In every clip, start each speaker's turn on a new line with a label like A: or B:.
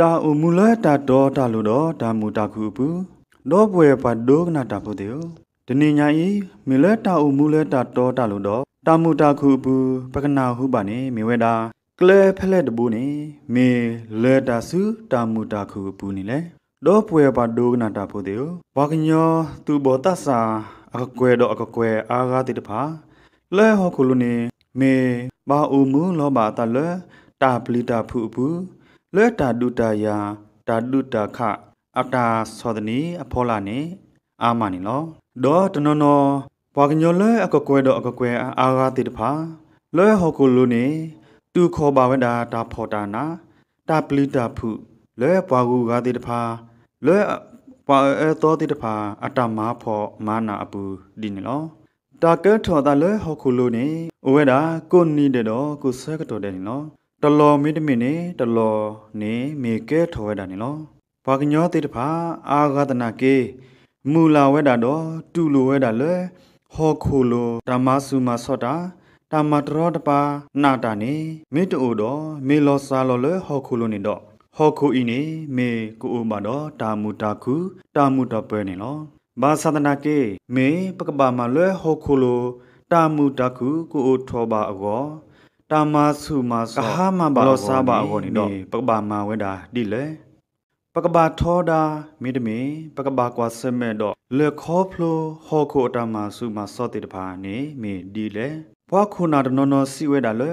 A: တာအူမူလတာတော်တာလို့တော့ဒါမူတာခုပူတော့ပွဲပါဒိုကနာတာဖို့တေယောဒနေညာဤမေလတာအူမူလတာတော်တာလို့တော့တာမူတာခုပူပကနာဟုပါနေမေဝဲတာကလဲဖလက်တပူနေမေလဲတာစုတာမူတာခုပူနေလေတော့ပွဲပါဒိုကနာတာဖို့တေယောဘာကညော သူဘောတဆာအကကွဲတော့အကကွဲအာဃာတိတဖာလဲဟောခုလူနေမေဘာအူမူလောဘာတလဲတာပလီတာဖူပူလဲတာဒုတယာတာဒုတခအတာသောဒနီ အဖောလာနေအာမနီလောဒေါ်တနနောဘွာကညောလဲအကကွဲတော့အကကွဲအာဂါတိတဖာလဲဟောကုလုနေတူခောပါဝဒါတာဖောတာနာတာပလီတာဖုလဲဘွာကူဂါတိတဖာလဲဘွာအဲတော်တိတဖာအတမဖောမာနာအပူဒီနီလော တာကဲထော်တာလဲဟောကုလုနေဝဲတာကိုနီတဲ့တော့ကိုဆဲကတော်တဲ့နီနော်တလောမီတမီနေတလောနေမေကဲထော်ဝဲတာနေလောဘာကညောတိတဖာအာဂဒနာကေမူလာဝဲတာတော့တူလိုဝဲတာလေဟောခိုလိုဓမ္မစုမဆော့တာတမတရောတပါနာတာနေမေတူတော့မေလောစာလောလေဟောခိုလိုနေတော့ဟောခိုဤနေမေကိုအိုမာတော့တာမူတာခုတာမူတော့ပွဲနေလောဘာသဒနာကေမေပကပမာလွဲဟောခိုလိုတာမူတာခုကိုအိုထောပါအောတာမာစုမာစောကဟာမဘလောစာဘာဝနီတော့ပကဘာမာဝဲတာဒီလေပကဘာထောဒာမိတမီပကဘာကွာဆမဲတော့လေခောဖလိုဟောခိုတာမာစုမာစောတိတဖာနေမေဒီလေဘွားခုနာတနောနောစီဝဲတာလေ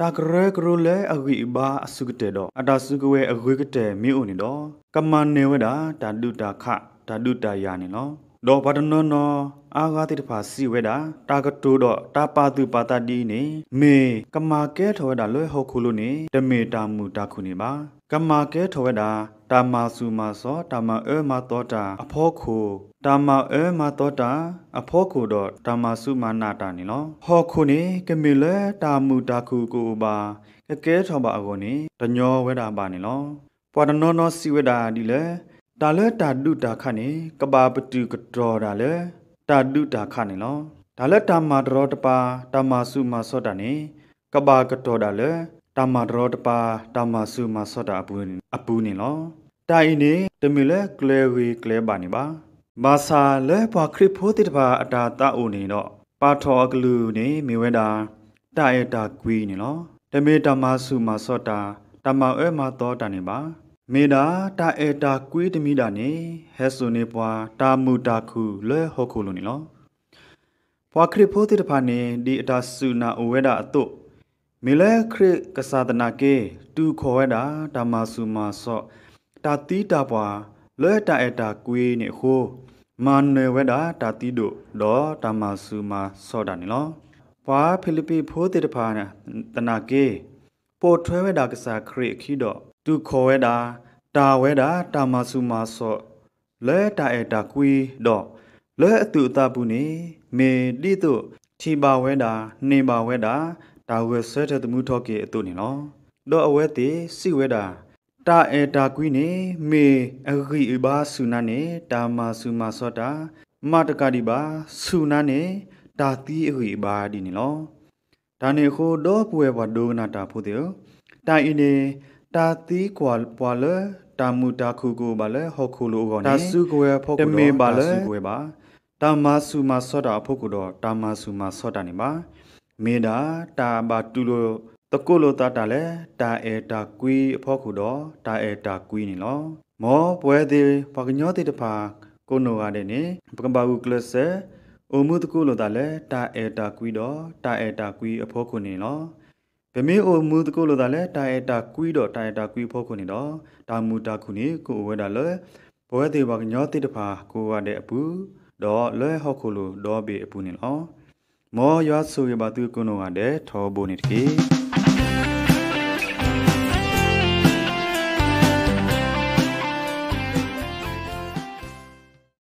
A: တာကရဲကရူလေအဂိဘာအစုကတဲ့တော့အတာစုကဝဲအဂွေကတဲ့မြို့နေတော့ကမန်နေဝဲတာတာဒုတာခတာဒုတာယာနေနော်ဒေါ်ပါဒနောနော အာဂါတိတဖာစီဝဲတာ တာကတိုးတော့တာပါသူပါတာဒီနေမေကမာကဲထော်တာလွဲဟုတ်ခုလို့နေတမေတာမူတာခုနေပါ ကမာကဲထော်တာတာမာစုမာစော တာမာအဲမာတောတာ အဖောခုတာမာအဲမာတောတာအဖောခုတော့တာမာစုမာနာတာနေလောဟောခုနေကမေလဲတာမူတာခုကိုပါကဲကဲထော်ပါအကုန်နေတညောဝဲတာပါနေလောပဝဒနောနောစီဝဲတာဒီလဲတာလဲတာဒုတာခနဲ့ကပါပတူကတော်တာလဲတာဒုတာခနဲ့လောဒါလဲတာမာတော်တပါတာမာစုမာဆော့တာနဲ့ကပါကတော်တာလဲတာမာတော်တပါတာမာစုမာဆော့တာအပူအပူနေလောတိုင်နေတမီလဲကလဲဝေကလဲပါနေပါမာစာလဲပွားခရစ်ဖိုးတိတပါအတာတအိုနေတော့ပါထောကလူနေမိဝဲတာတာရတာကွီးနေလောတမေတမဆုမဆော့တာတမောအဲမတော်တာနေပါမေတာတာအေတာကွေးတမီတာနေဟဲဆိုနေပွာတာမူတာခုလွဲဟောခုလိုနေလောပွာခရဖိုတိတဖာနေဒီအတာစုနာအဝဲတာအတုမေလဲခရကသဒနာကေတူခေါ်ဝဲတာတာမစုမာဆော့တာတီတာပွာလွဲတာအေတာကွေးနေခိုးမန်နွယ်ဝဲတာတာတီတို့တော့တာမစုမာဆော့တာနေလောပွာဖိလိပိဖိုတိတဖာတနာကေပေါ်ထွဲဝဲတာကစားခရခိတော့သူခေါ်ဝဲတာတာဝဲတာတာမစုမာဆော့လဲတာအတာကွီတော့လဲအတူတပုနေမေတိတုထီပါဝဲတာနေပါဝဲတာ တာဝဲဆွဲတဲ့သမှုထော့ကေအတူနေနော်တော့အဝဲတိစိဝဲတာ တာအတာကွီနေမေအဂိဘာစုနာနေတာမစုမာဆော့တာမတကတိပါစုနာနေတာတိအဂိဘာဒီနေလောဒါနေခိုတော့ပွဲပါဒိုကနာတာဖို့တယ်တိုင်အင်းနေတာတီကွာပွာလေတာမူတာခုကိုပါလေဟောခုလိုကောနေတာစုကွယ်ဖို့ကိုတမေပါလေစုကွယ်ပါတာမစုမဆော့တာဖို့ကိုတော့တာမစုမဆော့တာနေပါ မေတာတာဘာတူလိုတကုလိုတာတာလေတာအေတာကွီအဖို့ကိုတော့တာအေတာကွီနေလော မောပွဲသေးပကညောတိတဖာကိုနိုရတဲ့နေပကံပါကူကလဆဲအမှုတကုလိုတာလေတာအေတာကွီတော့တာအေတာကွီအဖို့ကိုနေလောဗမေအိုမူတကုလိုတာလဲတိုင်အတာကွီးတော့တိုင်အတာကွီးဖို့ခုနေတော့တာမူတာခုနေကိုဝဲတာလဲဘဝသေးပါညောတိတဖာကိုရတဲ့အပူတော့လဲဟောက်ခုလိုတော့ပေအပူနေလောမောရွာဆူရပါသူကုနောကတဲ့ထောဘိုနေတကေ